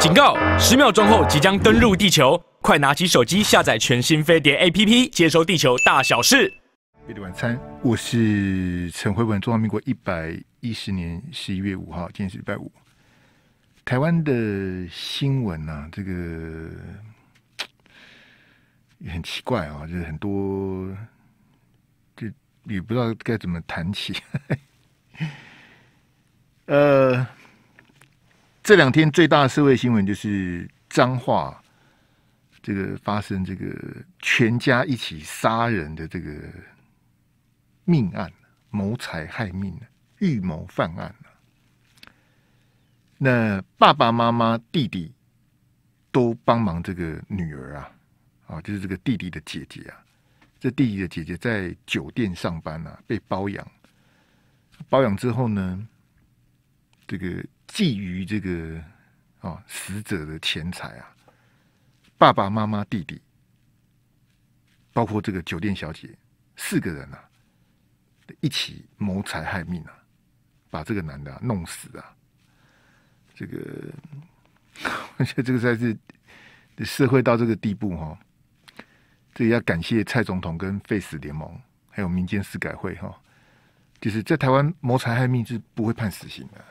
警告！十秒钟后即将登陆地球，快拿起手机下载全新飞碟 APP，接收地球大小事。夜的晚餐，我是陈慧文。中华民国一百一十年十一月五号，今天是礼拜五。台湾的新闻啊，这个也很奇怪啊，就是很多，就也不知道该怎么谈起。呃。这两天最大的社会新闻就是脏话，这个发生这个全家一起杀人的这个命案，谋财害命了，预谋犯案那爸爸妈妈弟弟都帮忙这个女儿啊，啊，就是这个弟弟的姐姐啊，这弟弟的姐姐在酒店上班啊，被包养，包养之后呢，这个。觊觎这个啊死者的钱财啊，爸爸妈妈弟弟，包括这个酒店小姐，四个人啊，一起谋财害命啊，把这个男的弄死啊，这个 我觉得这个才是社会到这个地步哈，这也要感谢蔡总统跟费死联盟，还有民间私改会哈，就是在台湾谋财害命是不会判死刑的。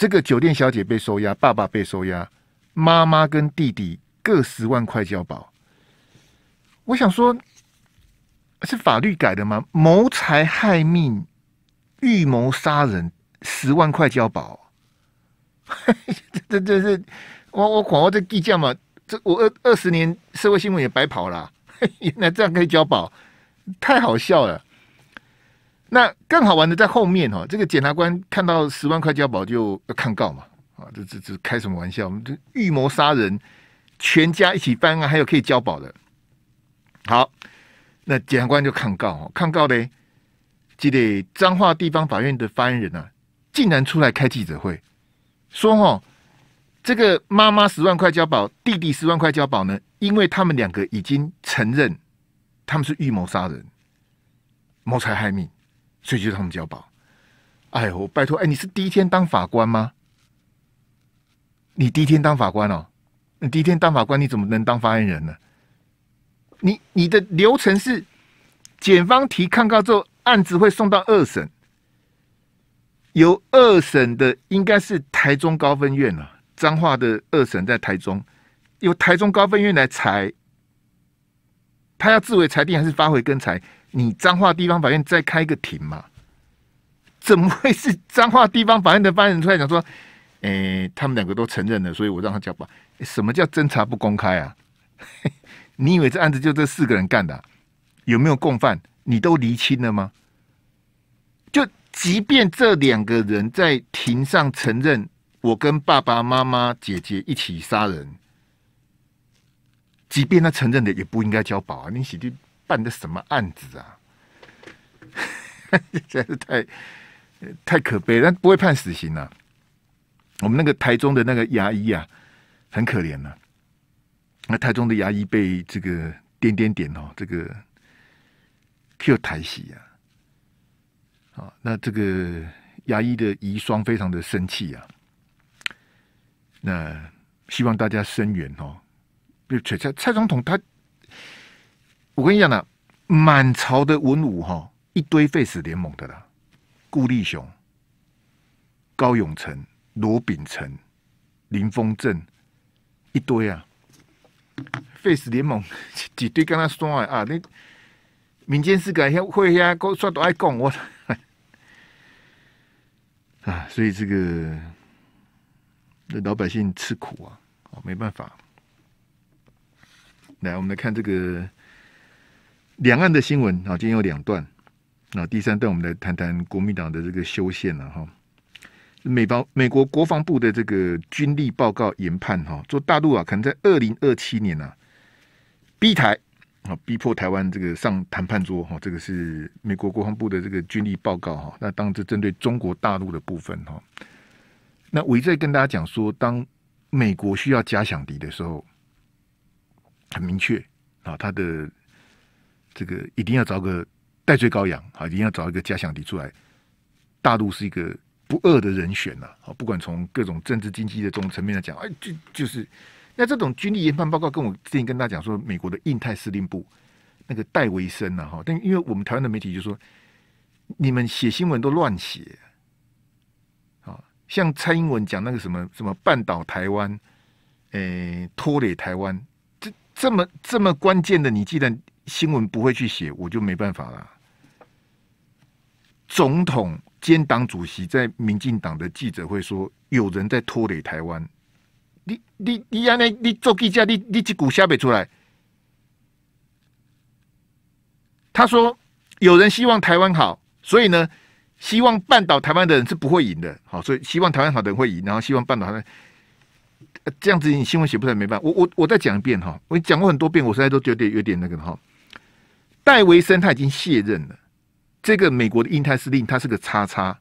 这个酒店小姐被收押，爸爸被收押，妈妈跟弟弟各十万块交保。我想说，是法律改的吗？谋财害命、预谋杀人，十万块交保，这这这是我我我这地价嘛？这我二二十年社会新闻也白跑了，原来这样可以交保，太好笑了。那更好玩的在后面哈，这个检察官看到十万块交保就要抗告嘛，啊，这这这开什么玩笑？我们就预谋杀人，全家一起翻案，还有可以交保的。好，那检察官就抗告哦，抗告嘞，记得彰化地方法院的发言人啊，竟然出来开记者会，说哈，这个妈妈十万块交保，弟弟十万块交保呢，因为他们两个已经承认他们是预谋杀人，谋财害命。所以就他们交保。哎，呦，拜托，哎，你是第一天当法官吗？你第一天当法官哦，你第一天当法官，你怎么能当发言人呢？你你的流程是，检方提抗告之后，案子会送到二审，由二审的应该是台中高分院了。彰化的二审在台中，由台中高分院来裁，他要自为裁定还是发回跟裁？你彰化地方法院再开个庭嘛？怎么会是彰化地方法院的发言人出来讲说？哎，他们两个都承认了，所以我让他交保。什么叫侦查不公开啊？你以为这案子就这四个人干的？有没有共犯？你都厘清了吗？就即便这两个人在庭上承认我跟爸爸妈妈姐姐一起杀人，即便他承认的，也不应该交保啊！你写的办的什么案子啊？真是太太可悲，但不会判死刑啊。我们那个台中的那个牙医啊，很可怜啊。那台中的牙医被这个点点点哦，这个 Q 台系啊。好，那这个牙医的遗孀非常的生气啊。那希望大家声援哦。就蔡蔡总统他。我跟你讲呐，满朝的文武哈，一堆 face 联盟的啦，顾立雄、高永成、罗秉成、林峰正，一堆啊，face 联盟 几堆，跟他说啊，啊，那民间是个会呀，够说都爱讲我，啊，所以这个，那老百姓吃苦啊，啊，没办法。来，我们来看这个。两岸的新闻，啊，今天有两段，那第三段我们来谈谈国民党的这个修宪了哈。美方美国国防部的这个军力报告研判哈，说大陆啊可能在二零二七年呐逼台啊逼迫台湾这个上谈判桌哈，这个是美国国防部的这个军力报告哈。那当然这针对中国大陆的部分哈。那我一再跟大家讲说，当美国需要假想敌的时候，很明确啊，他的。这个一定要找个戴罪羔羊啊！一定要找一个假想敌出来。大陆是一个不恶的人选呐！啊，不管从各种政治经济的这种层面来讲，哎，就就是那这种军力研判报告，跟我之前跟大家讲说，美国的印太司令部那个戴维森呐，哈，但因为我们台湾的媒体就说，你们写新闻都乱写，啊，像蔡英文讲那个什么什么半岛台湾，诶，拖累台湾，这这么这么关键的，你既然新闻不会去写，我就没办法了。总统兼党主席在民进党的记者会说：“有人在拖累台湾。”你你你啊？那你做记者，你你这股虾贝出来？他说：“有人希望台湾好，所以呢，希望半岛台湾的人是不会赢的。好，所以希望台湾好的人会赢，然后希望半岛台湾这样子，你新闻写不出来，没办法。我我我再讲一遍哈，我讲过很多遍，我现在都有点有点那个哈。”戴维森他已经卸任了。这个美国的印太司令他是个叉叉，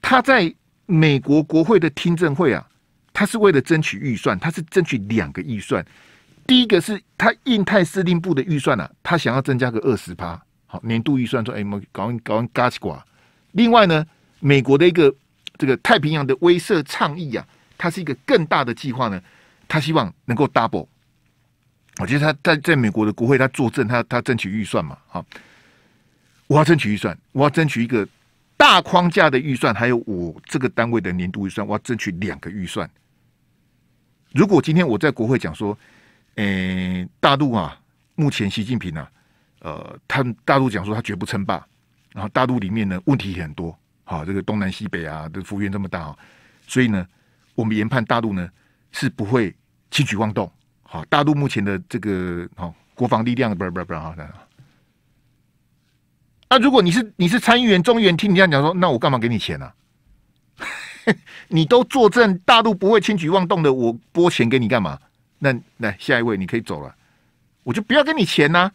他在美国国会的听证会啊，他是为了争取预算，他是争取两个预算。第一个是他印太司令部的预算啊，他想要增加个二十趴，好年度预算说，哎，我们搞完搞完嘎七瓜。另外呢，美国的一个这个太平洋的威慑倡议啊，它是一个更大的计划呢，他希望能够 double。我觉得他在在美国的国会，他作证，他他争取预算嘛，啊，我要争取预算，我要争取一个大框架的预算，还有我这个单位的年度预算，我要争取两个预算。如果今天我在国会讲说，诶，大陆啊，目前习近平啊，呃，他大陆讲说他绝不称霸，然后大陆里面呢问题很多，好，这个东南西北啊，这幅员这么大啊，所以呢，我们研判大陆呢是不会轻举妄动。好，大陆目前的这个好国防力量，不不不，好的。那如果你是你是参议员、众议员，听你这样讲说，那我干嘛给你钱呢？你都作证大陆不会轻举妄动的，我拨钱给你干嘛？那那下一位，你可以走了，我就不要给你钱呢。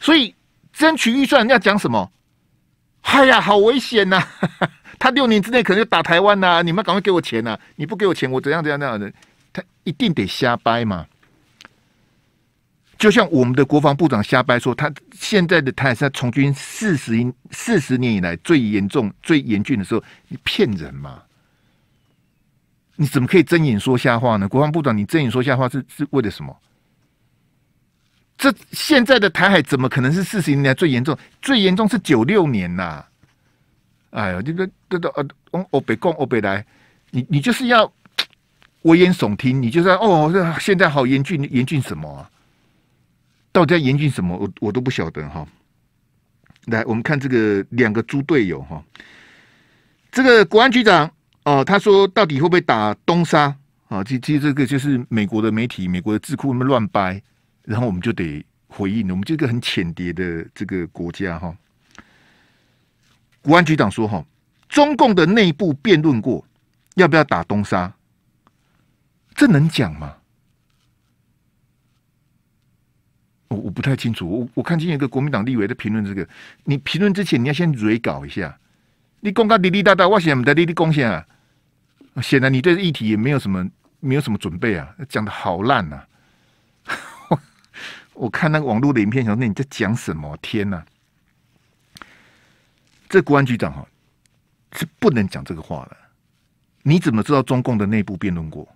所以争取预算要讲什么？哎呀，好危险呐！他六年之内可能要打台湾呐，你们赶快给我钱呐！你不给我钱，我怎样怎样那样的，他一定得瞎掰嘛。就像我们的国防部长瞎掰说，他现在的台海从军四十四十年以来最严重、最严峻的时候，你骗人吗？你怎么可以睁眼说瞎话呢？国防部长，你睁眼说瞎话是是为了什么？这现在的台海怎么可能是四十年来最严重？最严重是九六年呐！哎呦，这个这个呃，往北共、北来，你你就是要危言耸听，你就是哦，现在好严峻，严峻什么啊？到底在严峻什么？我我都不晓得哈。来，我们看这个两个猪队友哈。这个国安局长哦，他说到底会不会打东沙啊？其这其实这个就是美国的媒体、美国的智库们乱掰，然后我们就得回应。我们这个很浅碟的这个国家哈。国安局长说哈，中共的内部辩论过要不要打东沙，这能讲吗？我我不太清楚，我我看今有个国民党立委在评论这个，你评论之前你要先蕊搞一下，你公告滴滴答答，我写什么的滴滴贡献啊？显然你对议题也没有什么没有什么准备啊，讲的好烂呐！我 我看那个网络的影片，想说你在讲什么？天呐！这国安局长哈是不能讲这个话的，你怎么知道中共的内部辩论过？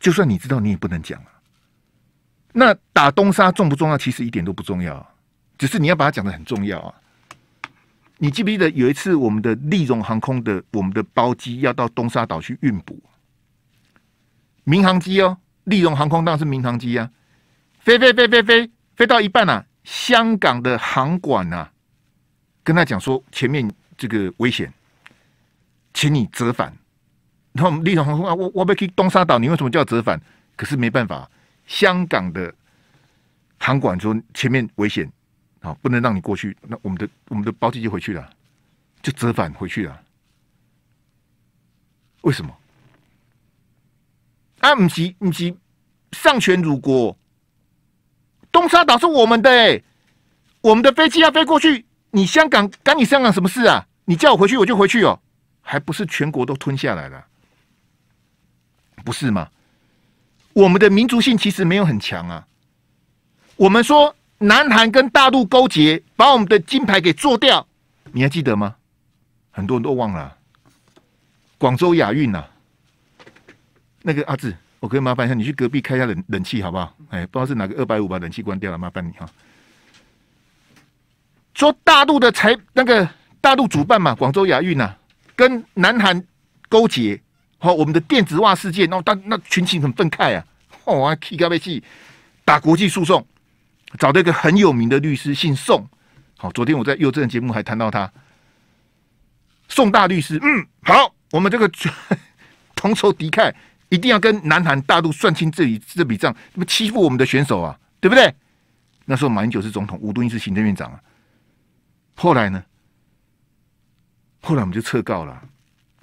就算你知道，你也不能讲啊！那打东沙重不重要？其实一点都不重要，只是你要把它讲的很重要啊！你记不记得有一次，我们的利荣航空的我们的包机要到东沙岛去运补，民航机哦，利荣航空当然是民航机啊，飞飞飞飞飞，飞到一半啊，香港的航管啊，跟他讲说前面这个危险，请你折返。然后利荣航空啊，我我们去东沙岛，你为什么叫折返？可是没办法。香港的航管说前面危险啊，不能让你过去。那我们的我们的包机就回去了，就折返回去了。为什么？啊，你几你几上权如国，东沙岛是我们的哎，我们的飞机要飞过去，你香港干你香港什么事啊？你叫我回去我就回去哦，还不是全国都吞下来了，不是吗？我们的民族性其实没有很强啊。我们说南韩跟大陆勾结，把我们的金牌给做掉，你还记得吗？很多人都忘了。广州亚运呐，那个阿志，我可以麻烦一下你去隔壁开一下冷冷气好不好？哎，不知道是哪个二百五把冷气关掉了，麻烦你哈。说大陆的才那个大陆主办嘛，广州亚运呐，跟南韩勾结。好，我们的电子袜事件，那当那群情很愤慨啊！哦我 k 个贝气，打国际诉讼，找到一个很有名的律师姓宋。好，昨天我在优政节目还谈到他宋大律师。嗯，好，我们这个 同仇敌忾，一定要跟南韩大陆算清这里这笔账。你们欺负我们的选手啊，对不对？那时候马英九是总统，吴敦义是行政院长啊。后来呢？后来我们就撤告了。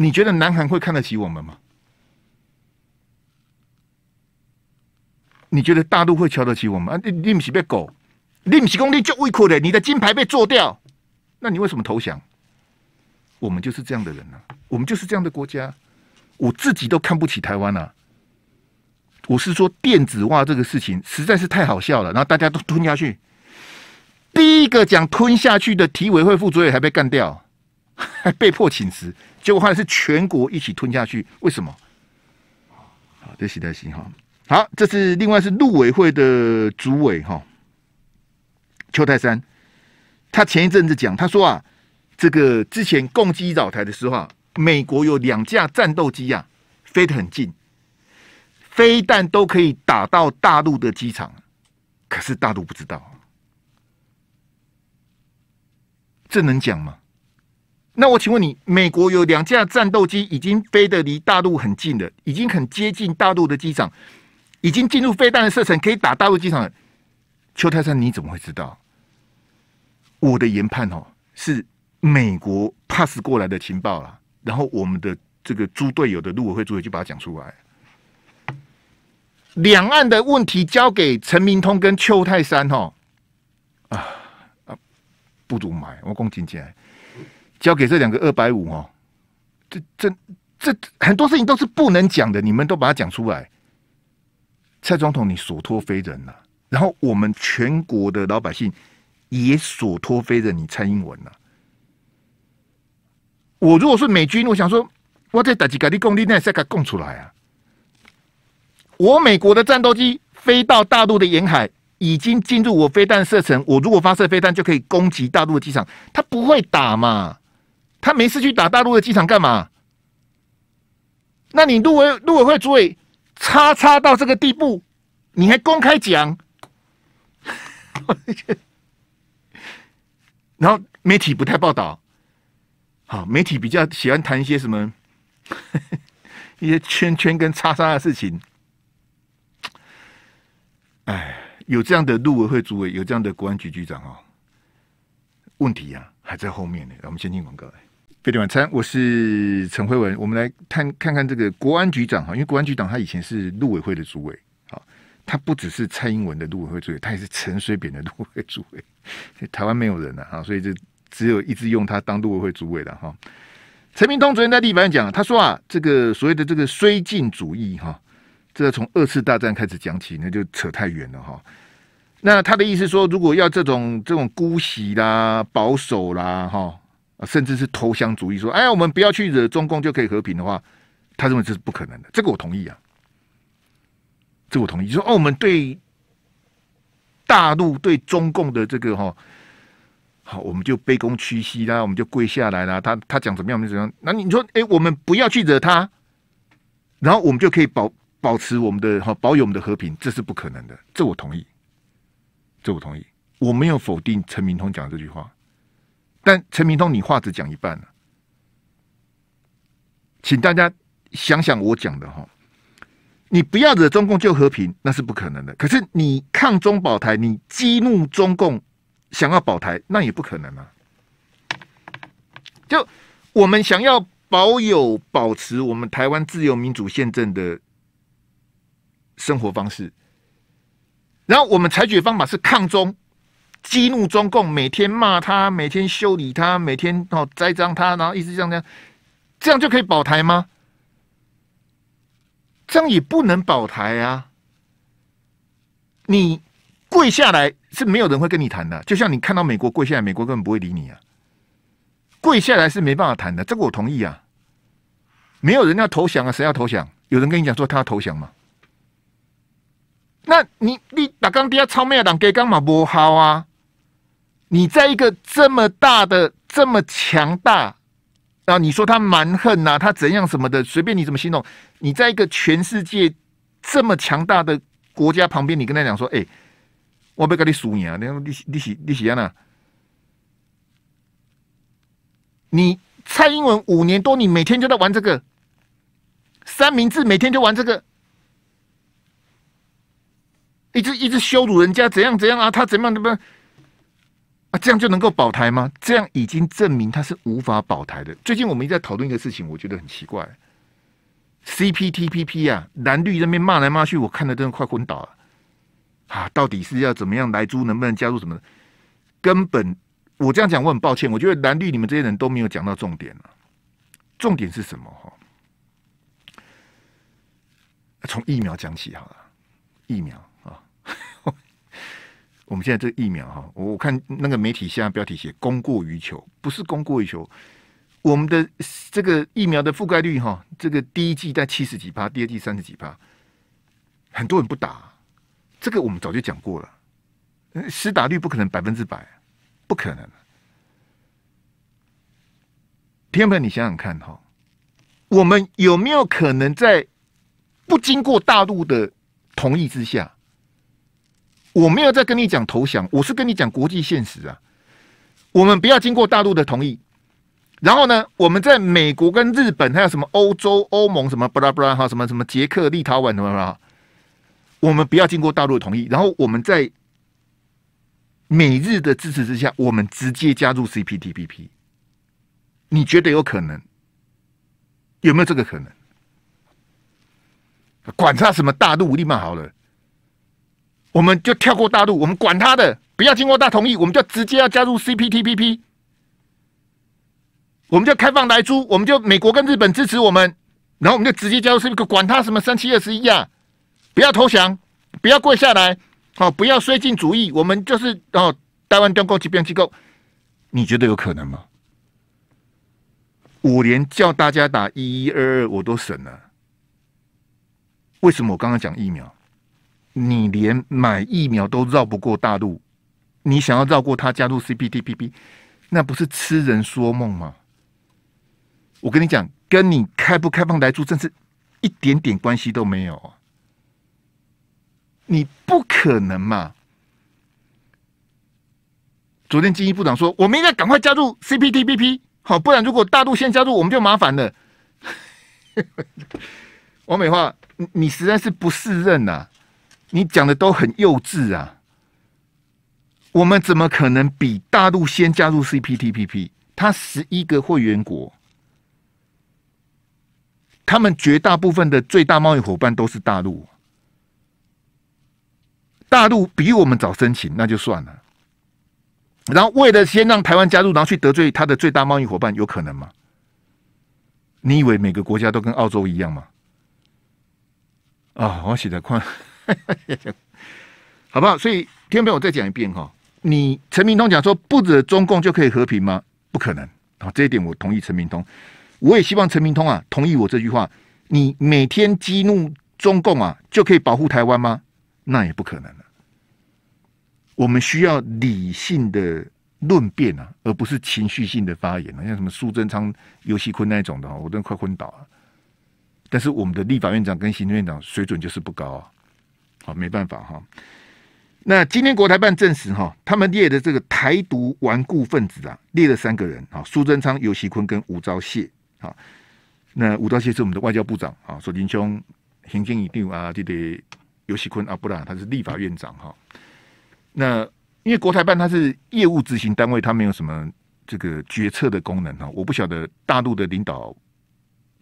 你觉得南韩会看得起我们吗？你觉得大陆会瞧得起我们啊？你不是被狗，你不是功力就胃苦的，你的金牌被做掉，那你为什么投降？我们就是这样的人啊，我们就是这样的国家，我自己都看不起台湾啊。我是说电子袜这个事情实在是太好笑了，然后大家都吞下去，第一个讲吞下去的体委会副主委还被干掉，还被迫请辞。结果换来是全国一起吞下去，为什么？好，这实在哈。好，这是另外是陆委会的主委哈，邱泰山。他前一阵子讲，他说啊，这个之前攻击岛台的时候啊，美国有两架战斗机啊，飞得很近，飞弹都可以打到大陆的机场，可是大陆不知道，这能讲吗？那我请问你，美国有两架战斗机已经飞得离大陆很近了，已经很接近大陆的机场，已经进入飞弹的射程，可以打大陆机场。邱泰山，你怎么会知道？我的研判哦，是美国 pass 过来的情报了。然后我们的这个猪队友的陆委会主席就把它讲出来。两岸的问题交给陈明通跟邱泰山哈，啊啊，不如买我公听进来。交给这两个二百五哦，这这这很多事情都是不能讲的，你们都把它讲出来。蔡总统，你所托非人呐！然后我们全国的老百姓也所托非人，你蔡英文呐！我如果是美军，我想说，我在打击隔离工你那再给供出来啊！我美国的战斗机飞到大陆的沿海，已经进入我飞弹射程，我如果发射飞弹，就可以攻击大陆的机场，他不会打嘛？他没事去打大陆的机场干嘛？那你陆委陆委会主委叉叉到这个地步，你还公开讲？然后媒体不太报道，好媒体比较喜欢谈一些什么 一些圈圈跟叉叉的事情。哎，有这样的陆委会主委，有这样的国安局局长啊，问题呀还在后面呢。我们先听广告。非典晚餐，我是陈慧文。我们来看看看这个国安局长哈，因为国安局长他以前是陆委会的主委，好，他不只是蔡英文的陆委会主委，他也是陈水扁的陆委会主委。台湾没有人了啊，所以就只有一直用他当陆委会主委的哈。陈明通昨天在地板讲，他说啊，这个所谓的这个绥靖主义哈，这从二次大战开始讲起，那就扯太远了哈。那他的意思说，如果要这种这种姑息啦、保守啦，哈。啊，甚至是投降主义，说：“哎我们不要去惹中共，就可以和平的话。”他认为这是不可能的，这个我同意啊，这我同意。就说：“哦，我们对大陆、对中共的这个哈，好，我们就卑躬屈膝啦，我们就跪下来啦。”他他讲怎么样，怎么样？那你说：“哎，我们不要去惹他，然后我们就可以保保持我们的哈，保有我们的和平。”这是不可能的，这我同意，这我同意。我没有否定陈明通讲这句话。但陈明通，你话只讲一半了，请大家想想我讲的哈，你不要惹中共就和平，那是不可能的。可是你抗中保台，你激怒中共想要保台，那也不可能啊。就我们想要保有、保持我们台湾自由民主宪政的生活方式，然后我们采取的方法是抗中。激怒中共，每天骂他，每天修理他，每天哦栽赃他，然后一直这样这样，这样就可以保台吗？这样也不能保台啊！你跪下来是没有人会跟你谈的，就像你看到美国跪下来，美国根本不会理你啊！跪下来是没办法谈的，这个我同意啊！没有人要投降啊，谁要投降？有人跟你讲说他要投降吗？那你你打钢底下超美党给干嘛不好啊？你在一个这么大的、这么强大，然后你说他蛮横呐，他怎样什么的，随便你怎么形容。你在一个全世界这么强大的国家旁边，你跟他讲说：“哎，我要跟你数你啊！你你你息、你息安娜？你蔡英文五年多，你每天就在玩这个三明治，每天就玩这个，一直一直羞辱人家，怎样怎样啊？他怎么样？怎么样？”啊，这样就能够保台吗？这样已经证明他是无法保台的。最近我们一直在讨论一个事情，我觉得很奇怪。CPTPP 啊，蓝绿那边骂来骂去，我看的真的快昏倒了。啊，到底是要怎么样来租？能不能加入什么？根本我这样讲，我很抱歉。我觉得蓝绿你们这些人都没有讲到重点了。重点是什么？哈，从疫苗讲起好了，疫苗。我们现在这个疫苗哈，我看那个媒体下标题写“供过于求”，不是供过于求。我们的这个疫苗的覆盖率哈，这个第一季在七十几趴，第二季三十几趴，很多人不打，这个我们早就讲过了，施打率不可能百分之百，不可能。天鹏，你想想看哈，我们有没有可能在不经过大陆的同意之下？我没有在跟你讲投降，我是跟你讲国际现实啊。我们不要经过大陆的同意，然后呢，我们在美国跟日本，还有什么欧洲、欧盟什么布拉布拉哈，什么什么捷克、立陶宛什么什么，我们不要经过大陆的同意，然后我们在美日的支持之下，我们直接加入 CPTPP。你觉得有可能？有没有这个可能？管他什么大陆立马好了。我们就跳过大陆，我们管他的，不要经过大同意，我们就直接要加入 CPTPP，我们就开放来租，我们就美国跟日本支持我们，然后我们就直接加入 t p 个，管他什么三七二十一呀，不要投降，不要跪下来，好，不要随进主义，我们就是哦，台湾中够即便机构，你觉得有可能吗？我连叫大家打一一二二我都省了，为什么我刚刚讲疫苗？你连买疫苗都绕不过大陆，你想要绕过他加入 CPTPP，那不是痴人说梦吗？我跟你讲，跟你开不开放来住真是一点点关系都没有啊！你不可能嘛！昨天经济部长说，我们应该赶快加入 CPTPP，好，不然如果大陆先加入，我们就麻烦了。王美华，你你实在是不适任呐！你讲的都很幼稚啊！我们怎么可能比大陆先加入 CPTPP？它十一个会员国，他们绝大部分的最大贸易伙伴都是大陆。大陆比我们早申请，那就算了。然后为了先让台湾加入，然后去得罪他的最大贸易伙伴，有可能吗？你以为每个国家都跟澳洲一样吗？啊！我写的快。好不好？所以天平，我再讲一遍哈。你陈明通讲说不惹中共就可以和平吗？不可能啊！这一点我同意陈明通。我也希望陈明通啊，同意我这句话。你每天激怒中共啊，就可以保护台湾吗？那也不可能我们需要理性的论辩啊，而不是情绪性的发言啊。像什么苏贞昌、尤戏坤那一种的，我都快昏倒了。但是我们的立法院长跟行政院长水准就是不高啊。好，没办法哈。那今天国台办证实哈，他们列的这个台独顽固分子啊，列了三个人哈，苏贞昌、尤熙坤跟吴钊燮。哈，那吴钊燮是我们的外交部长啊，说金兄、行金一定啊弟弟，尤熙坤啊，不然他是立法院长哈。那因为国台办他是业务执行单位，他没有什么这个决策的功能哈。我不晓得大陆的领导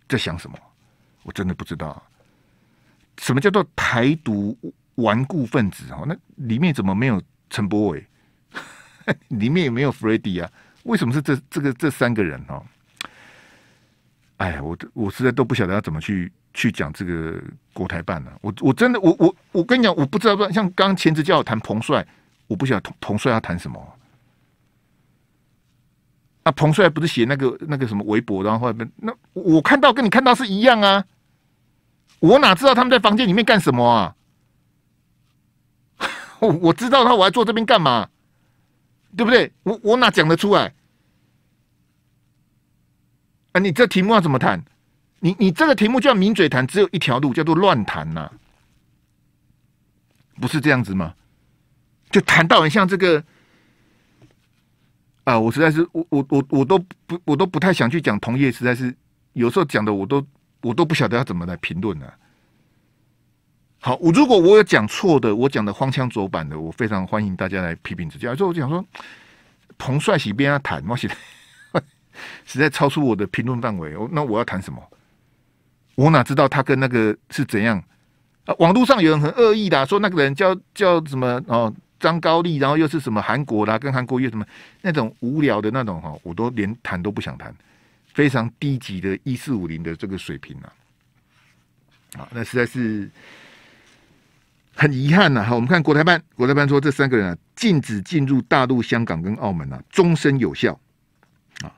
在想什么，我真的不知道。什么叫做台独顽固分子？哦，那里面怎么没有陈柏伟？里面也没有 f r e d d y 啊？为什么是这这个这三个人？哦？哎，我我实在都不晓得要怎么去去讲这个国台办了。我我真的我我我跟你讲，我不知道像刚前职叫我谈彭帅，我不晓得彭彭帅要谈什么。啊，彭帅不是写那个那个什么微博，然后后面那我看到跟你看到是一样啊。我哪知道他们在房间里面干什么啊？我 我知道他，我还坐这边干嘛？对不对？我我哪讲得出来？啊，你这题目要怎么谈？你你这个题目叫抿嘴谈，只有一条路叫做乱谈呐。不是这样子吗？就谈到很像这个，啊，我实在是我我我我都不我都不太想去讲同业，实在是有时候讲的我都。我都不晓得要怎么来评论呢。好，我如果我有讲错的，我讲的荒腔走板的，我非常欢迎大家来批评指教。就我讲说，彭帅喜边要谈，我现 实在超出我的评论范围。那我要谈什么？我哪知道他跟那个是怎样？啊，网络上有人很恶意的说那个人叫叫什么哦，张高丽，然后又是什么韩国啦，跟韩国又什么那种无聊的那种哈，我都连谈都不想谈。非常低级的一四五零的这个水平啊，啊，那实在是很遗憾呐！哈，我们看国台办，国台办说这三个人啊，禁止进入大陆、香港跟澳门啊，终身有效啊。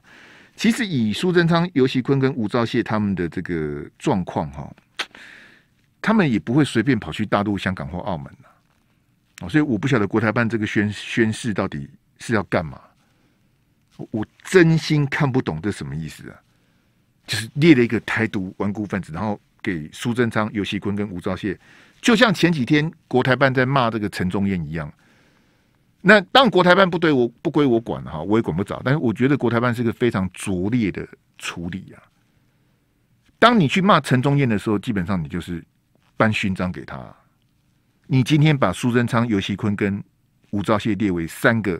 其实以苏贞昌、尤其坤跟吴钊燮他们的这个状况哈，他们也不会随便跑去大陆、香港或澳门啊，所以我不晓得国台办这个宣宣誓到底是要干嘛。我真心看不懂这什么意思啊！就是列了一个台独顽固分子，然后给苏贞昌、尤细坤跟吴钊燮，就像前几天国台办在骂这个陈忠燕一样。那当然，国台办不对我不归我管哈，我也管不着。但是我觉得国台办是个非常拙劣的处理啊。当你去骂陈忠燕的时候，基本上你就是颁勋章给他。你今天把苏贞昌、尤细坤跟吴钊燮列为三个。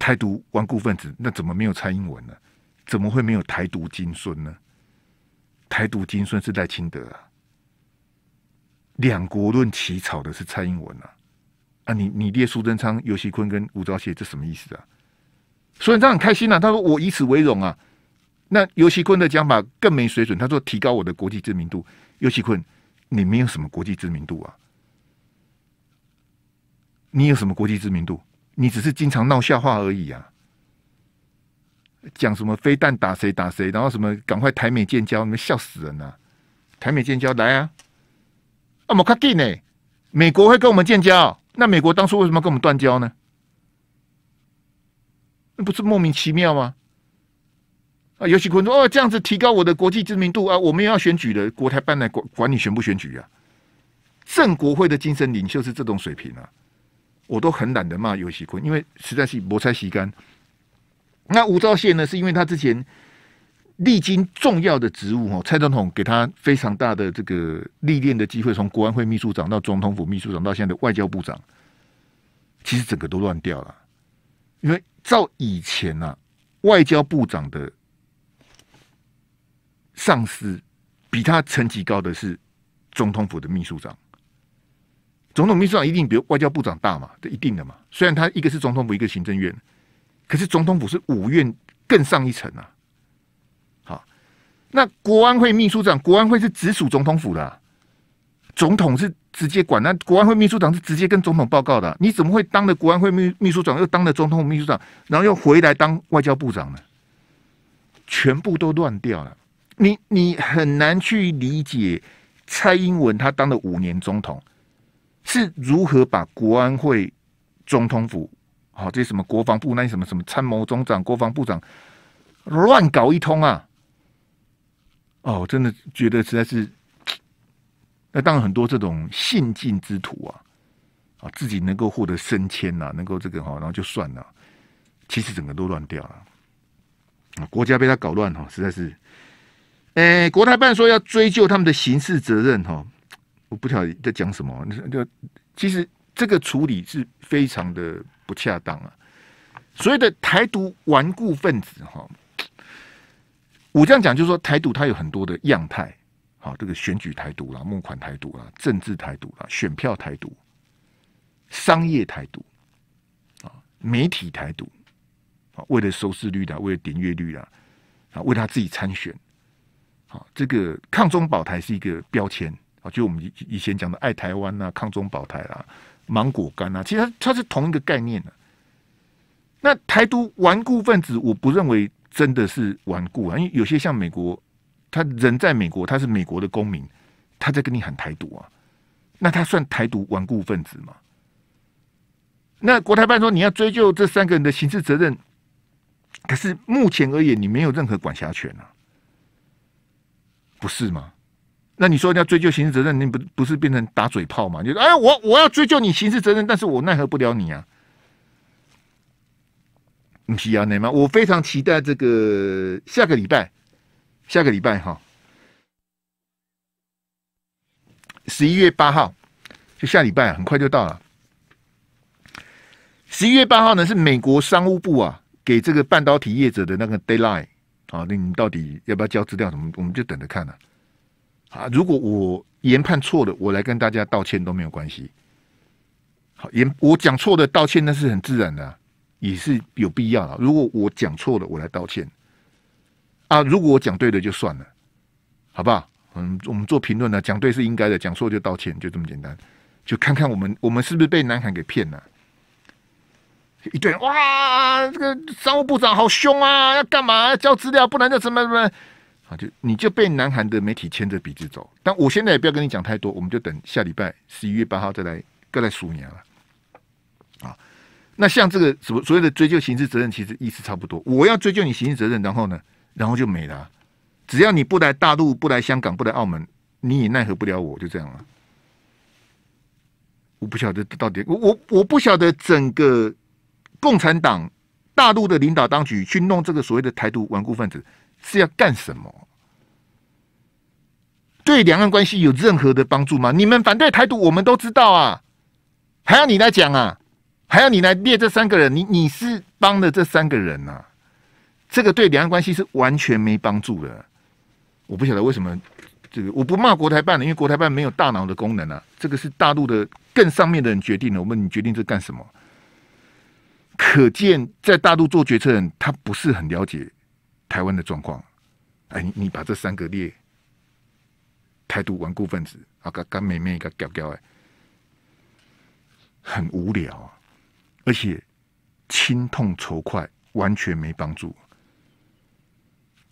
台独顽固分子，那怎么没有蔡英文呢？怎么会没有台独金孙呢？台独金孙是在清德啊，两国论起草的是蔡英文啊，啊，你你列苏贞昌、尤熙坤跟吴钊燮，这什么意思啊？贞昌很开心啊，他说我以此为荣啊。那尤熙坤的讲法更没水准，他说提高我的国际知名度，尤熙坤，你没有什么国际知名度啊？你有什么国际知名度？你只是经常闹笑话而已啊！讲什么飞弹打谁打谁，然后什么赶快台美建交，你们笑死人了！台美建交来啊！啊，莫快进呢？美国会跟我们建交？那美国当初为什么跟我们断交呢？那不是莫名其妙吗？啊，尤其坤说哦，这样子提高我的国际知名度啊！我们也要选举的国台办来管管你选不选举啊？正国会的精神领袖是这种水平啊！我都很懒得骂尤喜坤，因为实在是摩擦洗干。那吴钊燮呢？是因为他之前历经重要的职务哦，蔡总统给他非常大的这个历练的机会，从国安会秘书长到总统府秘书长，到现在的外交部长，其实整个都乱掉了。因为照以前呢，外交部长的上司比他层级高的是总统府的秘书长。总统秘书长一定比外交部长大嘛？这一定的嘛？虽然他一个是总统府，一个行政院，可是总统府是五院更上一层啊。好，那国安会秘书长，国安会是直属总统府的，总统是直接管。那国安会秘书长是直接跟总统报告的。你怎么会当了国安会秘秘书长，又当了总统秘书长，然后又回来当外交部长呢？全部都乱掉了。你你很难去理解蔡英文他当了五年总统。是如何把国安会、总统府、好这些什么国防部那些什么什么参谋总长、国防部长乱搞一通啊？哦，真的觉得实在是，那当然很多这种信近之徒啊，啊，自己能够获得升迁呐，能够这个哈，然后就算了。其实整个都乱掉了，啊，国家被他搞乱哈，实在是。哎，国台办说要追究他们的刑事责任哈。我不晓得在讲什么，就其实这个处理是非常的不恰当啊！所谓的台独顽固分子哈，我这样讲就是说，台独它有很多的样态，好，这个选举台独啦，募款台独啦，政治台独啦，选票台独，商业台独，啊，媒体台独，啊，为了收视率啦，为了点阅率啦，啊，为他自己参选，好，这个抗中保台是一个标签。啊，就我们以以前讲的爱台湾呐、抗中保台啦、芒果干呐，其实它是同一个概念的。那台独顽固分子，我不认为真的是顽固啊，因为有些像美国，他人在美国，他是美国的公民，他在跟你喊台独啊，那他算台独顽固分子吗？那国台办说你要追究这三个人的刑事责任，可是目前而言，你没有任何管辖权啊，不是吗？那你说要追究刑事责任，你不不是变成打嘴炮嘛？就是哎，我我要追究你刑事责任，但是我奈何不了你啊！你需要你吗？我非常期待这个下个礼拜，下个礼拜哈，十一月八号，就下礼拜很快就到了。十一月八号呢，是美国商务部啊，给这个半导体业者的那个 Deadline 啊，那你们到底要不要交资料？怎么我们就等着看了。啊！如果我研判错了，我来跟大家道歉都没有关系。好，言我讲错的道歉那是很自然的，也是有必要的。如果我讲错了，我来道歉。啊，如果我讲对了就算了，好不好？嗯，我们做评论呢，讲对是应该的，讲错就道歉，就这么简单。就看看我们我们是不是被南海给骗了。一堆人哇，这个商务部长好凶啊，要干嘛？要交资料，不然就怎么怎么。啊！就你就被南韩的媒体牵着鼻子走。但我现在也不要跟你讲太多，我们就等下礼拜十一月八号再来，再来数年了。啊，那像这个什么所谓的追究刑事责任，其实意思差不多。我要追究你刑事责任，然后呢，然后就没了。只要你不来大陆，不来香港，不来澳门，你也奈何不了我，就这样了。我不晓得到底我我我不晓得整个共产党大陆的领导当局去弄这个所谓的台独顽固分子。是要干什么？对两岸关系有任何的帮助吗？你们反对台独，我们都知道啊，还要你来讲啊？还要你来列这三个人？你你是帮了这三个人呐？这个对两岸关系是完全没帮助的。我不晓得为什么这个我不骂国台办了，因为国台办没有大脑的功能啊。这个是大陆的更上面的人决定的。我们你决定这干什么？可见在大陆做决策人，他不是很了解。台湾的状况，哎，你把这三个列台独顽固分子啊，干干妹妹一个搞搞，哎，很无聊啊，而且心痛仇快，完全没帮助。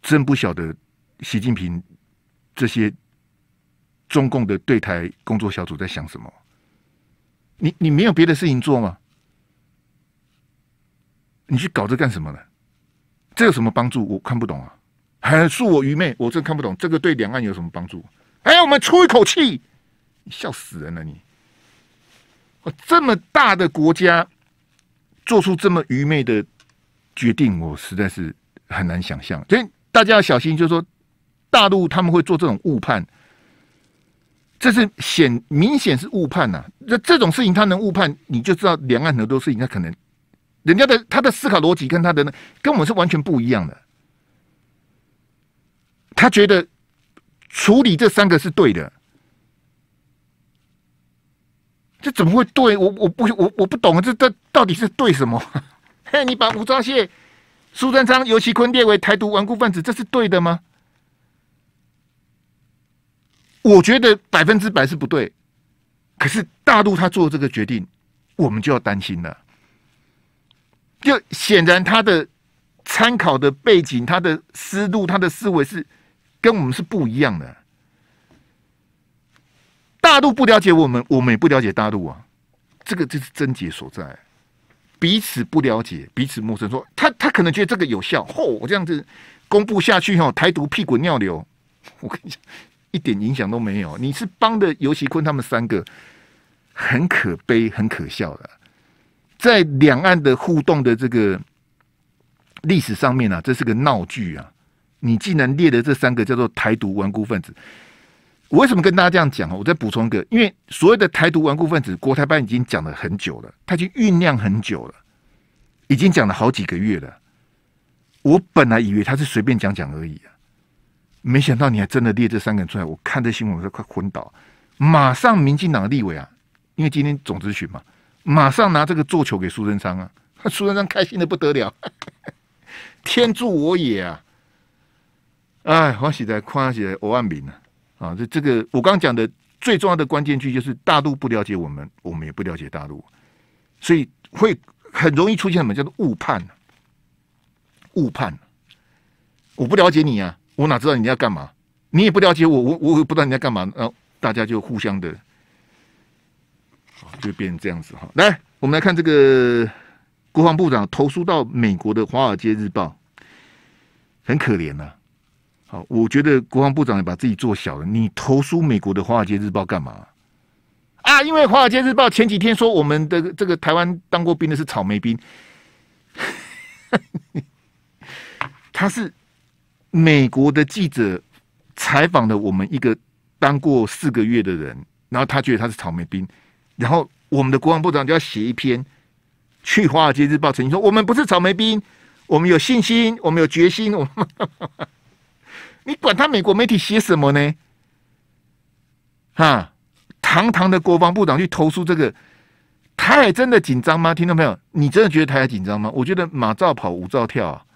真不晓得习近平这些中共的对台工作小组在想什么？你你没有别的事情做吗？你去搞这干什么呢？这有什么帮助？我看不懂啊！还恕我愚昧，我真看不懂这个对两岸有什么帮助？哎，我们出一口气，笑死人了！你，我这么大的国家，做出这么愚昧的决定，我实在是很难想象。所以大家要小心，就是说大陆他们会做这种误判，这是显明显是误判呐！这这种事情他能误判，你就知道两岸很多事情他可能。人家的他的思考逻辑跟他的呢，跟我们是完全不一样的。他觉得处理这三个是对的，这怎么会对我？我不我我不懂，这这到底是对什么？嘿，你把吴钊燮、苏贞昌、尤其坤列为台独顽固分子，这是对的吗？我觉得百分之百是不对。可是大陆他做这个决定，我们就要担心了。就显然他的参考的背景、他的思路、他的思维是跟我们是不一样的。大陆不了解我们，我们也不了解大陆啊。这个就是症结所在，彼此不了解，彼此陌生。说他他可能觉得这个有效，嚯，我这样子公布下去，哦，台独屁滚尿流。我跟你讲，一点影响都没有。你是帮的尤喜坤他们三个，很可悲，很可笑的。在两岸的互动的这个历史上面呢，这是个闹剧啊！你竟然列的这三个叫做台独顽固分子，我为什么跟大家这样讲啊？我再补充一个，因为所谓的台独顽固分子，国台办已经讲了很久了，他已经酝酿很久了，已经讲了好几个月了。我本来以为他是随便讲讲而已啊，没想到你还真的列这三个人出来，我看这新闻我都快昏倒。马上，民进党的立委啊，因为今天总咨询嘛。马上拿这个做球给苏贞昌啊！苏贞昌开心的不得了，天助我也啊！哎，欢喜在夸起来，欧万民呢？啊，这这个我刚讲的最重要的关键句就是：大陆不了解我们，我们也不了解大陆，所以会很容易出现什么叫做误判误判！我不了解你啊，我哪知道你要干嘛？你也不了解我，我我我不知道你在干嘛。然后大家就互相的。就变成这样子哈，来，我们来看这个国防部长投诉到美国的《华尔街日报》，很可怜呐。好，我觉得国防部长也把自己做小了。你投诉美国的《华尔街日报》干嘛？啊，因为《华尔街日报》前几天说我们的这个台湾当过兵的是草莓兵，他是美国的记者采访了我们一个当过四个月的人，然后他觉得他是草莓兵。然后我们的国防部长就要写一篇去《华尔街日报》，曾经说我们不是草莓兵，我们有信心，我们有决心，我，你管他美国媒体写什么呢？哈，堂堂的国防部长去投诉这个，他也真的紧张吗？听到没有？你真的觉得他也紧张吗？我觉得马照跑，舞照跳，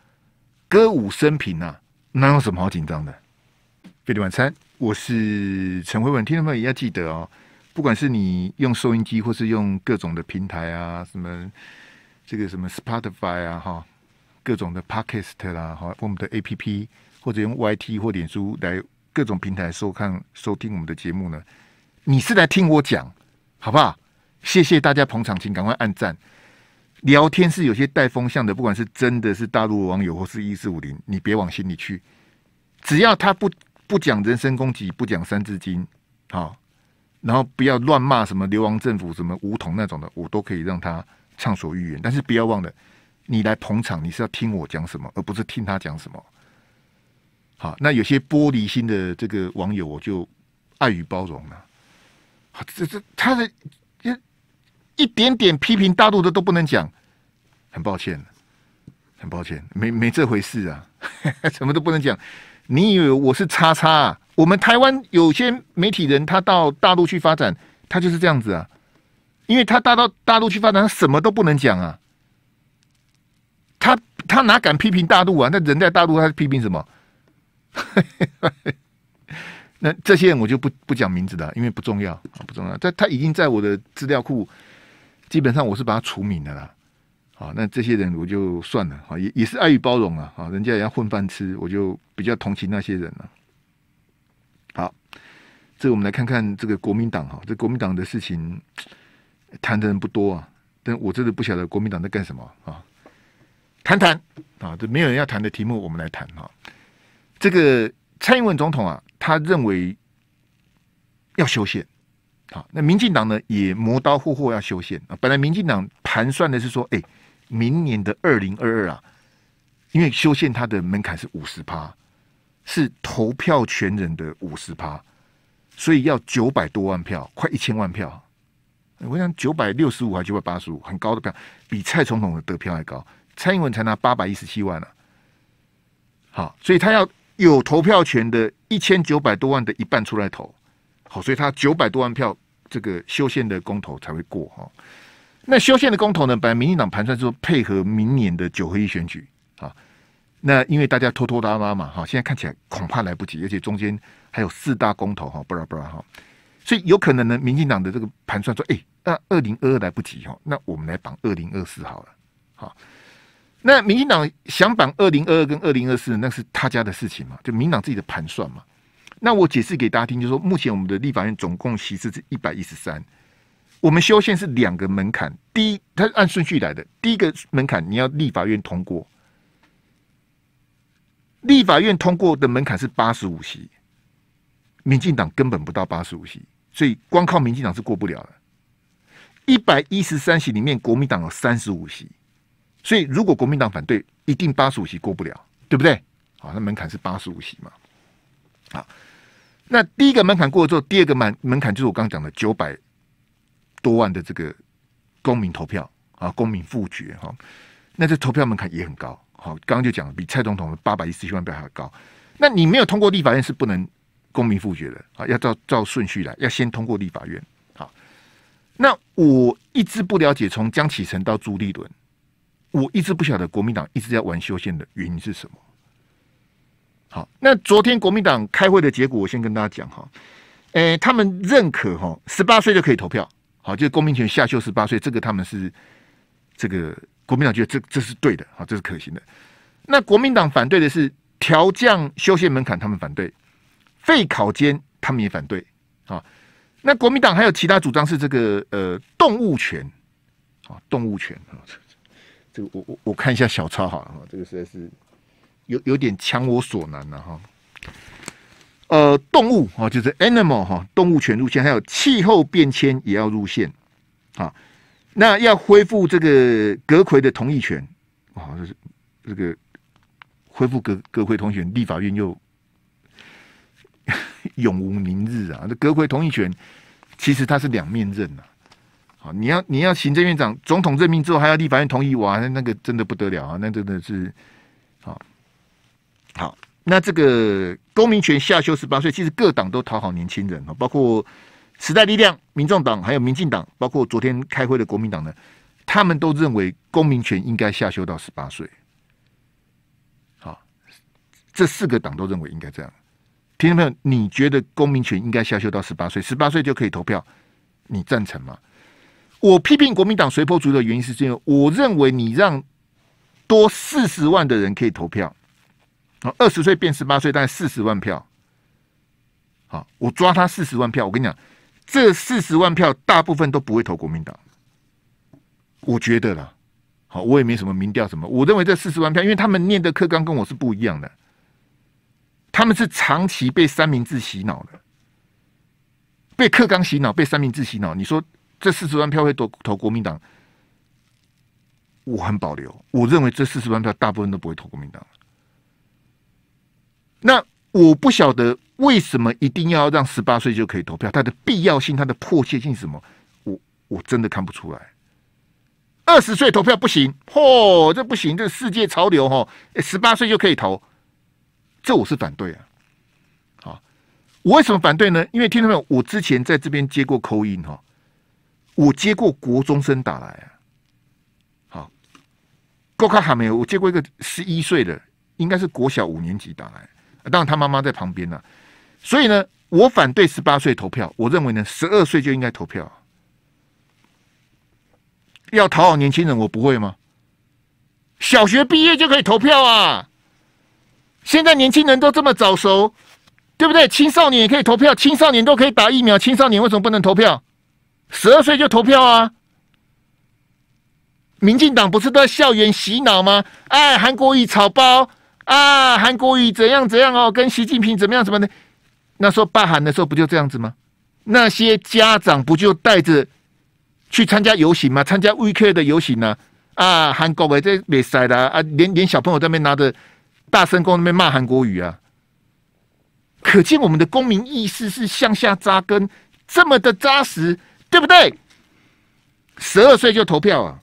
歌舞升平啊，哪有什么好紧张的？《费利晚餐》，我是陈慧文，听到没有？要记得哦。不管是你用收音机，或是用各种的平台啊，什么这个什么 Spotify 啊，哈，各种的 Podcast 啦，哈，我们的 APP，或者用 YT 或脸书来各种平台收看、收听我们的节目呢？你是来听我讲，好不好？谢谢大家捧场，请赶快按赞。聊天是有些带风向的，不管是真的是大陆网友，或是一四五零，你别往心里去。只要他不不讲人身攻击，不讲三字经，好。然后不要乱骂什么流亡政府、什么梧桐那种的，我都可以让他畅所欲言。但是不要忘了，你来捧场，你是要听我讲什么，而不是听他讲什么。好，那有些玻璃心的这个网友，我就爱与包容了。这这他的一一点点批评大陆的都不能讲，很抱歉，很抱歉，没没这回事啊，什么都不能讲。你以为我是叉叉？啊？我们台湾有些媒体人，他到大陆去发展，他就是这样子啊，因为他大到大陆去发展，他什么都不能讲啊，他他哪敢批评大陆啊？那人在大陆，他批评什么？那这些人我就不不讲名字了，因为不重要，不重要。他他已经在我的资料库，基本上我是把他除名的啦。好，那这些人我就算了啊，也也是爱与包容啊啊，人家也要混饭吃，我就比较同情那些人了。这我们来看看这个国民党哈，这国民党的事情谈的人不多啊，但我真的不晓得国民党在干什么啊。谈谈啊，这没有人要谈的题目，我们来谈哈。这个蔡英文总统啊，他认为要修宪，啊，那民进党呢也磨刀霍霍要修宪啊。本来民进党盘算的是说，哎，明年的二零二二啊，因为修宪它的门槛是五十趴，是投票权人的五十趴。所以要九百多万票，快一千万票。我想九百六十五还是九百八十五，很高的票，比蔡总统的得票还高。蔡英文才拿八百一十七万呢。好，所以他要有投票权的一千九百多万的一半出来投。好，所以他九百多万票，这个修宪的公投才会过哈。那修宪的公投呢，本来民进党盘算说配合明年的九合一选举啊。那因为大家拖拖拉拉嘛哈，现在看起来恐怕来不及，而且中间还有四大公投哈，布拉布拉哈，所以有可能呢，民进党的这个盘算说，哎，那二零二二来不及哈，那我们来绑二零二四好了，好。那民进党想绑二零二二跟二零二四，那是他家的事情嘛，就民党自己的盘算嘛。那我解释给大家听，就是说，目前我们的立法院总共席次是一百一十三，我们修宪是两个门槛，第一它是按顺序来的，第一个门槛你要立法院通过。立法院通过的门槛是八十五席，民进党根本不到八十五席，所以光靠民进党是过不了的。一百一十三席里面，国民党有三十五席，所以如果国民党反对，一定八十五席过不了，对不对？啊，那门槛是八十五席嘛。啊，那第一个门槛过了之后，第二个门门槛就是我刚刚讲的九百多万的这个公民投票啊，公民复决哈，那这投票门槛也很高。好，刚刚就讲了，比蔡总统的八百一十七万票还要高，那你没有通过立法院是不能公民复决的啊，要照照顺序来，要先通过立法院。好，那我一直不了解，从江启臣到朱立伦，我一直不晓得国民党一直在玩修宪的原因是什么。好，那昨天国民党开会的结果，我先跟大家讲哈，哎，他们认可哈，十八岁就可以投票，好，就是公民权下修十八岁，这个他们是这个。国民党觉得这这是对的，好，这是可行的。那国民党反对的是调降修宪门槛，他们反对废考监，他们也反对。啊。那国民党还有其他主张是这个呃动物权，啊，动物权啊，这个我我我看一下小抄好了哈，这个实在是有有点强我所难了哈。呃，动物啊就是 animal 哈，动物权路线还有气候变迁也要路线啊。那要恢复这个阁魁的同意权啊，这是这个恢复阁阁魁同意权，立法院又 永无宁日啊！这阁魁同意权其实它是两面刃呐。好，你要你要行政院长总统任命之后还要立法院同意，哇，那个真的不得了啊！那真的是好，好。那这个公民权下修十八岁，其实各党都讨好年轻人啊，包括。时代力量、民众党还有民进党，包括昨天开会的国民党呢，他们都认为公民权应该下修到十八岁。好，这四个党都认为应该这样。听众朋友，你觉得公民权应该下修到十八岁？十八岁就可以投票，你赞成吗？我批评国民党随波逐流的原因是这样，我认为你让多四十万的人可以投票，好，二十岁变十八岁，大概四十万票。好，我抓他四十万票，我跟你讲。这四十万票大部分都不会投国民党，我觉得啦。好，我也没什么民调什么，我认为这四十万票，因为他们念的课纲跟我是不一样的，他们是长期被三明治洗脑的，被课纲洗脑，被三明治洗脑。你说这四十万票会投投国民党？我很保留，我认为这四十万票大部分都不会投国民党。那我不晓得。为什么一定要让十八岁就可以投票？它的必要性、它的迫切性是什么？我我真的看不出来。二十岁投票不行，嚯，这不行，这世界潮流哈！十八岁就可以投，这我是反对啊。好，我为什么反对呢？因为听众友，我之前在这边接过口音哈，我接过国中生打来啊。好，够开还没有？我接过一个十一岁的，应该是国小五年级打来，当然他妈妈在旁边呢。所以呢，我反对十八岁投票。我认为呢，十二岁就应该投票。要讨好年轻人，我不会吗？小学毕业就可以投票啊！现在年轻人都这么早熟，对不对？青少年也可以投票，青少年都可以打疫苗，青少年为什么不能投票？十二岁就投票啊！民进党不是在校园洗脑吗？哎，韩国语草包啊！韩国语怎样怎样哦？跟习近平怎么样怎么的？那时候罢韩的时候不就这样子吗？那些家长不就带着去参加游行吗？参加 V k 的游行呢？啊，韩国伟在美塞的啊，连连小朋友在那边拿着大声公那边骂韩国语啊！可见我们的公民意识是向下扎根这么的扎实，对不对？十二岁就投票啊，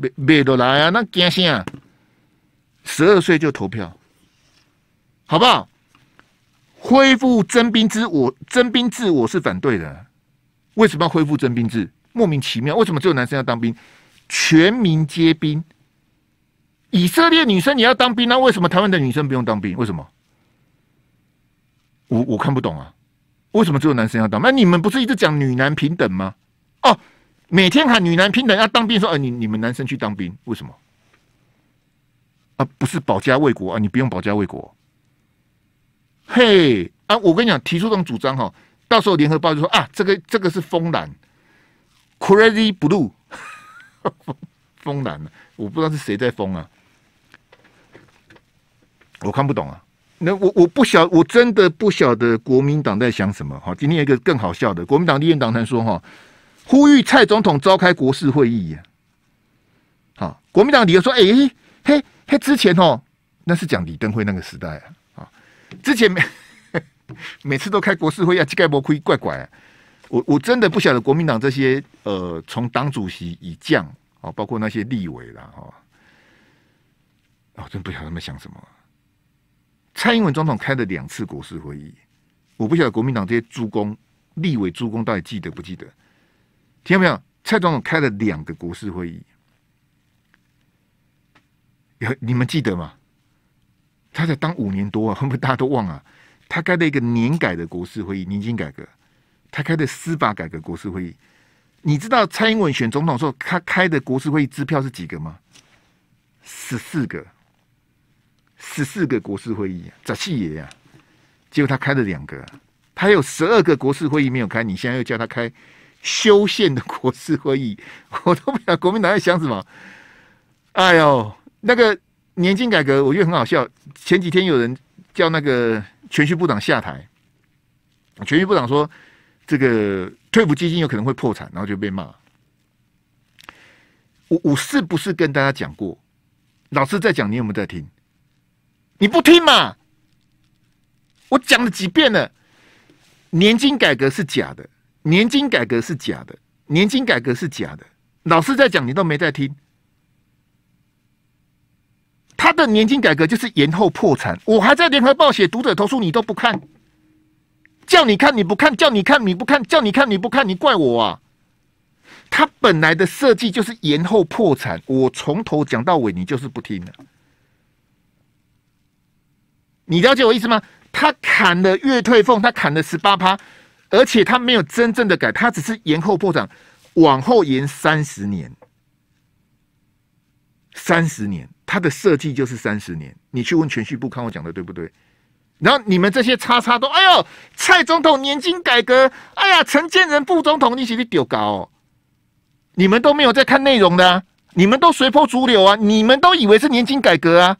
没没得来啊，那惊辛啊！十二岁就投票，好不好？恢复征兵制，我征兵制我是反对的。为什么要恢复征兵制？莫名其妙，为什么只有男生要当兵？全民皆兵。以色列女生也要当兵，那为什么台湾的女生不用当兵？为什么？我我看不懂啊。为什么只有男生要当？那你们不是一直讲女男平等吗？哦，每天喊女男平等要当兵，说，哎，你你们男生去当兵，为什么？啊，不是保家卫国啊，你不用保家卫国。嘿啊！我跟你讲，提出这种主张哈，到时候联合报就说啊，这个这个是风蓝，Crazy Blue，风蓝了！我不知道是谁在疯啊，我看不懂啊。那我我不晓，我真的不晓得国民党在想什么。哈。今天一个更好笑的，国民党立院党团说哈，呼吁蔡总统召开国事会议。好，国民党理由说，哎嘿嘿，之前哦，那是讲李登辉那个时代啊。之前每 每次都开国事会，啊，鸡盖蘑亏怪怪。我我真的不晓得国民党这些呃，从党主席以降啊，包括那些立委了哈。我真不晓得他们想什么。蔡英文总统开了两次国事会议，我不晓得国民党这些诸公、立委诸公到底记得不记得？听到没有？蔡总统开了两个国事会议，有你们记得吗？他才当五年多啊，不会大家都忘了。他开的一个年改的国事会议，年金改革；他开的司法改革国事会议。你知道蔡英文选总统时候，他开的国事会议支票是几个吗？十四个，十四个国事会议，这气爷呀！结果他开了两个，他有十二个国事会议没有开。你现在又叫他开修宪的国事会议，我都不道国民党在想什么。哎呦，那个。年金改革，我觉得很好笑。前几天有人叫那个全序部长下台，全序部长说这个退伍基金有可能会破产，然后就被骂。我我是不是跟大家讲过？老师在讲，你有没有在听？你不听嘛？我讲了几遍了，年金改革是假的，年金改革是假的，年金改革是假的。老师在讲，你都没在听。他的年金改革就是延后破产，我还在联合报写读者投诉，你都不看，叫你看你不看，叫你看你不看，叫你看你不看，你怪我啊！他本来的设计就是延后破产，我从头讲到尾，你就是不听的。你了解我意思吗？他砍了月退俸，他砍了十八趴，而且他没有真正的改，他只是延后破产，往后延三十年，三十年。它的设计就是三十年，你去问全序部看我讲的对不对？然后你们这些叉叉都哎呦，蔡总统年金改革，哎呀，陈建仁副总统，你起去丢搞哦！你们都没有在看内容的，你们都随波逐流啊！你们都以为是年金改革啊？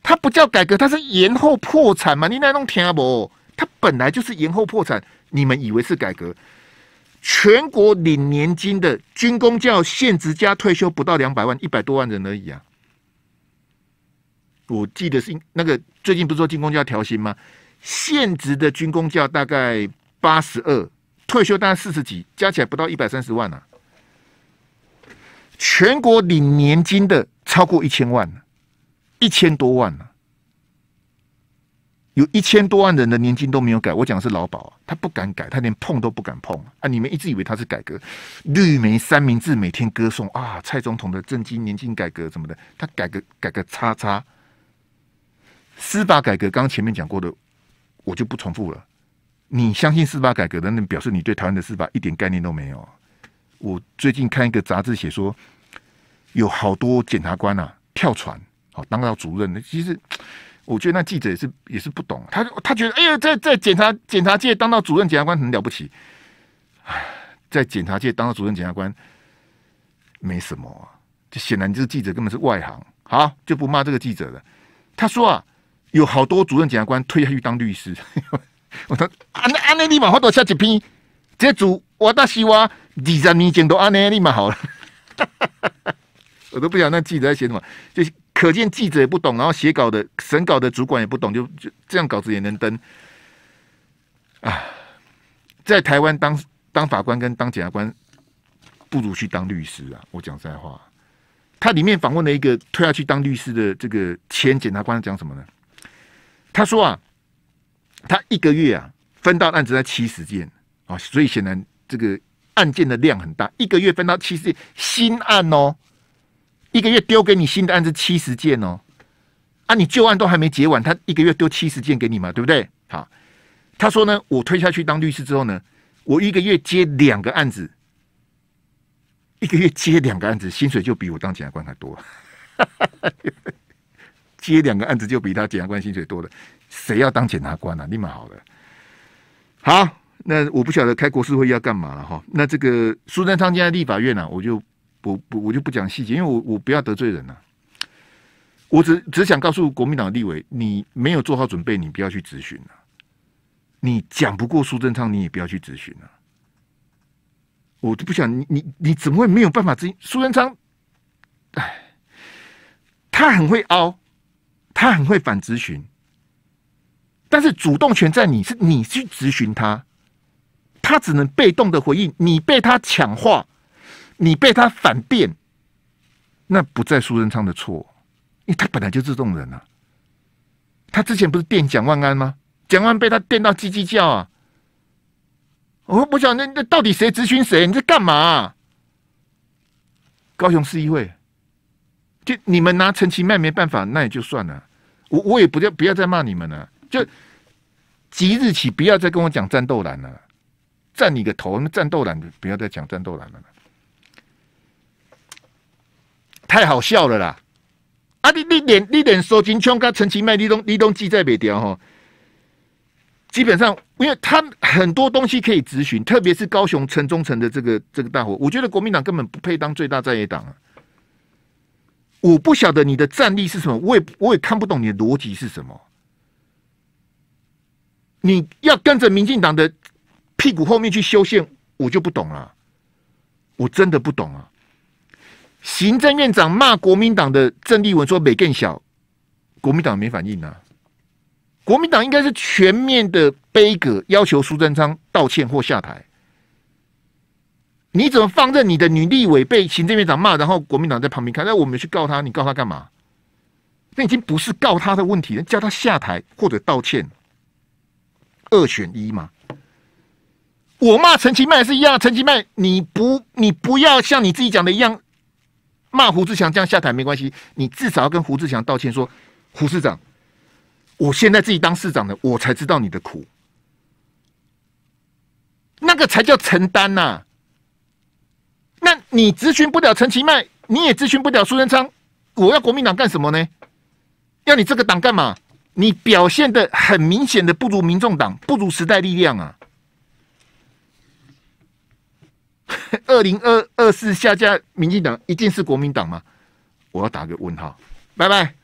它不叫改革，它是延后破产嘛！你那弄听不？它本来就是延后破产，你们以为是改革？全国领年金的军工教现职加退休不到两百万，一百多万人而已啊！我记得是那个最近不是说军工教调薪吗？现职的军工教大概八十二，退休大概四十几，加起来不到一百三十万呢。全国领年金的超过一千万一千多万了。有一千多万人的年金都没有改，我讲的是劳保啊，他不敢改，他连碰都不敢碰啊！你们一直以为他是改革，绿媒三明治每天歌颂啊，蔡总统的政经年金改革什么的，他改革改革叉叉司法改革，刚刚前面讲过的，我就不重复了。你相信司法改革的，那表示你对台湾的司法一点概念都没有。我最近看一个杂志写说，有好多检察官啊跳船，好当到主任的，其实。我觉得那记者也是也是不懂，他他觉得哎哟，在在检察检察界当到主任检察官很了不起，唉，在检察界当到主任检察官没什么啊，就显然就是记者根本是外行，好就不骂这个记者了。他说啊，有好多主任检察官退下去当律师。我说那安那立马好多下几篇，这主我大西望二十年前都安那立马好了。我都不晓得那记者在写什么，就。可见记者也不懂，然后写稿的、审稿的主管也不懂，就就这样稿子也能登啊！在台湾当当法官跟当检察官，不如去当律师啊！我讲实在话，他里面访问了一个退下去当律师的这个前检察官，讲什么呢？他说啊，他一个月啊分到案子在七十件啊，所以显然这个案件的量很大，一个月分到七十件新案哦。一个月丢给你新的案子七十件哦，啊，你旧案都还没结完，他一个月丢七十件给你嘛，对不对？好，他说呢，我推下去当律师之后呢，我一个月接两个案子，一个月接两个案子，薪水就比我当检察官还多，接两个案子就比他检察官薪水多了，谁要当检察官呢？立马好了。好，那我不晓得开国事会要干嘛了哈。那这个苏贞昌在立法院呢，我就。不不，我就不讲细节，因为我我不要得罪人呐。我只只想告诉国民党的立委，你没有做好准备，你不要去执询了。你讲不过苏贞昌，你也不要去执询了。我就不想你，你你怎么会没有办法质？苏贞昌，哎，他很会凹，他很会反执询，但是主动权在你是你去执询他，他只能被动的回应，你被他抢话。你被他反电，那不在苏贞昌的错，因为他本来就这种人啊。他之前不是电蒋万安吗？蒋万安被他电到叽叽叫啊！我我想，那那到底谁咨询谁？你在干嘛？高雄市议会，就你们拿陈其迈没办法，那也就算了。我我也不要不要再骂你们了。就即日起不要再跟我讲战斗蓝了，占你个头！那战斗蓝不要再讲战斗蓝了。太好笑了啦！啊，你你连你连苏金雄跟陈其迈你都你都记在北调吼，基本上，因为他很多东西可以咨询，特别是高雄城中城的这个这个大伙，我觉得国民党根本不配当最大在野党啊！我不晓得你的战力是什么，我也我也看不懂你的逻辑是什么。你要跟着民进党的屁股后面去修宪，我就不懂了，我真的不懂啊！行政院长骂国民党的郑丽文说美更小，国民党没反应啊。国民党应该是全面的悲歌，要求苏贞昌道歉或下台。你怎么放任你的女立委被行政院长骂，然后国民党在旁边看？那我们去告他，你告他干嘛？那已经不是告他的问题了，叫他下台或者道歉，二选一嘛。我骂陈其迈，是一样，陈其迈，你不，你不要像你自己讲的一样。骂胡志强这样下台没关系，你至少要跟胡志强道歉，说胡市长，我现在自己当市长的，我才知道你的苦，那个才叫承担呐。那你咨询不了陈其迈，你也咨询不了苏贞昌，我要国民党干什么呢？要你这个党干嘛？你表现的很明显的不如民众党，不如时代力量啊。二零二二四下架，民进党一定是国民党吗？我要打个问号。拜拜。